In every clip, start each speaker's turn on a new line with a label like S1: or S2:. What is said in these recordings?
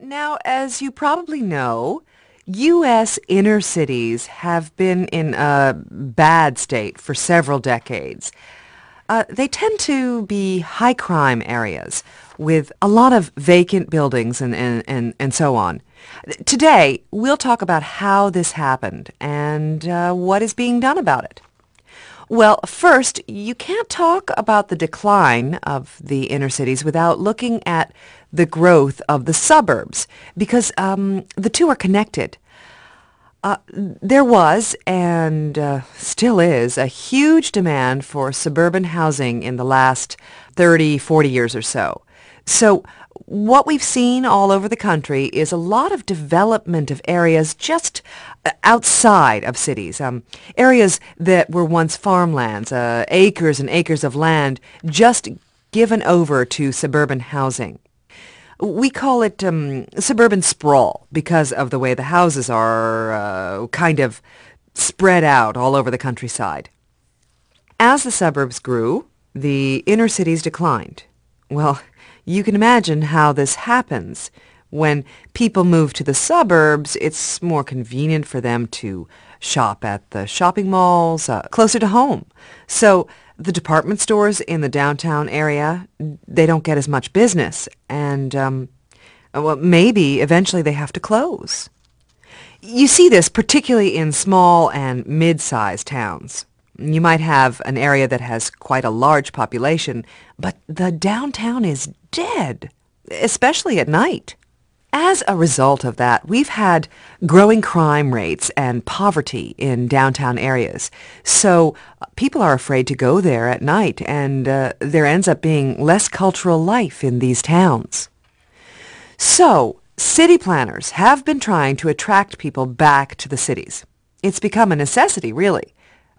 S1: now, as you probably know, U.S. inner cities have been in a bad state for several decades. Uh, they tend to be high crime areas with a lot of vacant buildings and, and, and, and so on. Today, we'll talk about how this happened and uh, what is being done about it. Well, first, you can't talk about the decline of the inner cities without looking at the growth of the suburbs, because um, the two are connected. Uh, there was, and uh, still is, a huge demand for suburban housing in the last 30, 40 years or so. So what we've seen all over the country is a lot of development of areas just uh, outside of cities, um, areas that were once farmlands, uh, acres and acres of land just given over to suburban housing. We call it um, suburban sprawl because of the way the houses are uh, kind of spread out all over the countryside. As the suburbs grew, the inner cities declined. Well, you can imagine how this happens. When people move to the suburbs, it's more convenient for them to shop at the shopping malls uh, closer to home. So the department stores in the downtown area, they don't get as much business. And, um, well, maybe eventually they have to close. You see this particularly in small and mid-sized towns. You might have an area that has quite a large population, but the downtown is dead, especially at night. As a result of that, we've had growing crime rates and poverty in downtown areas. So uh, people are afraid to go there at night, and uh, there ends up being less cultural life in these towns. So city planners have been trying to attract people back to the cities. It's become a necessity, really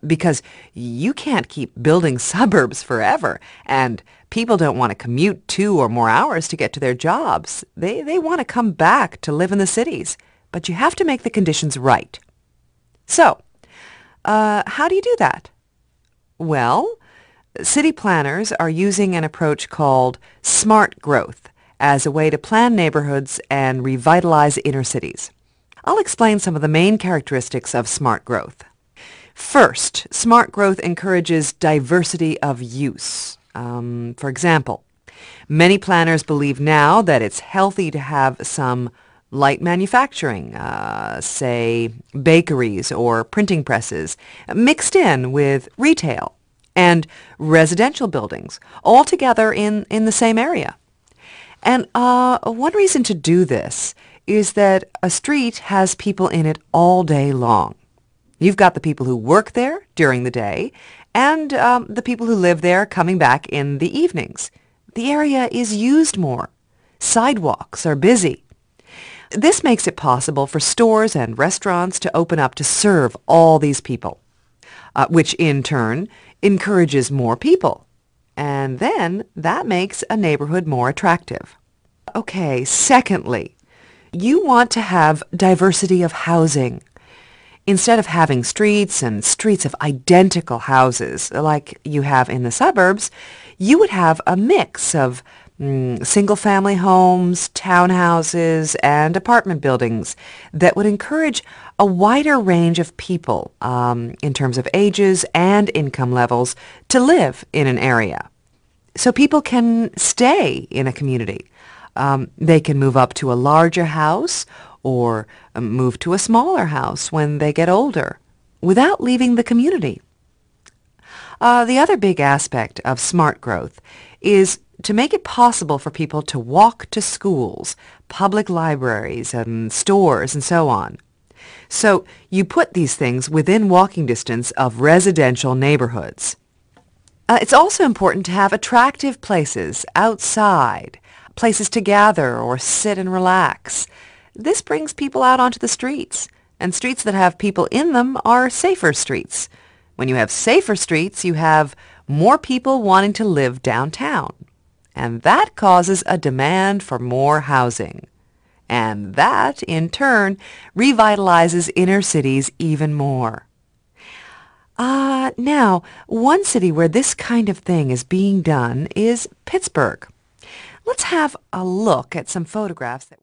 S1: because you can't keep building suburbs forever, and people don't want to commute two or more hours to get to their jobs. They, they want to come back to live in the cities, but you have to make the conditions right. So, uh, how do you do that? Well, city planners are using an approach called smart growth as a way to plan neighborhoods and revitalize inner cities. I'll explain some of the main characteristics of smart growth. First, smart growth encourages diversity of use. Um, for example, many planners believe now that it's healthy to have some light manufacturing, uh, say bakeries or printing presses, mixed in with retail and residential buildings, all together in, in the same area. And uh, one reason to do this is that a street has people in it all day long. You've got the people who work there during the day and um, the people who live there coming back in the evenings. The area is used more. Sidewalks are busy. This makes it possible for stores and restaurants to open up to serve all these people, uh, which in turn encourages more people. And then that makes a neighborhood more attractive. Okay, secondly, you want to have diversity of housing instead of having streets and streets of identical houses like you have in the suburbs, you would have a mix of mm, single-family homes, townhouses, and apartment buildings that would encourage a wider range of people um, in terms of ages and income levels to live in an area. So people can stay in a community. Um, they can move up to a larger house or um, move to a smaller house when they get older without leaving the community. Uh, the other big aspect of smart growth is to make it possible for people to walk to schools, public libraries, and stores, and so on. So you put these things within walking distance of residential neighborhoods. Uh, it's also important to have attractive places outside, places to gather or sit and relax, this brings people out onto the streets, and streets that have people in them are safer streets. When you have safer streets, you have more people wanting to live downtown. And that causes a demand for more housing. And that, in turn, revitalizes inner cities even more. Uh, now, one city where this kind of thing is being done is Pittsburgh. Let's have a look at some photographs that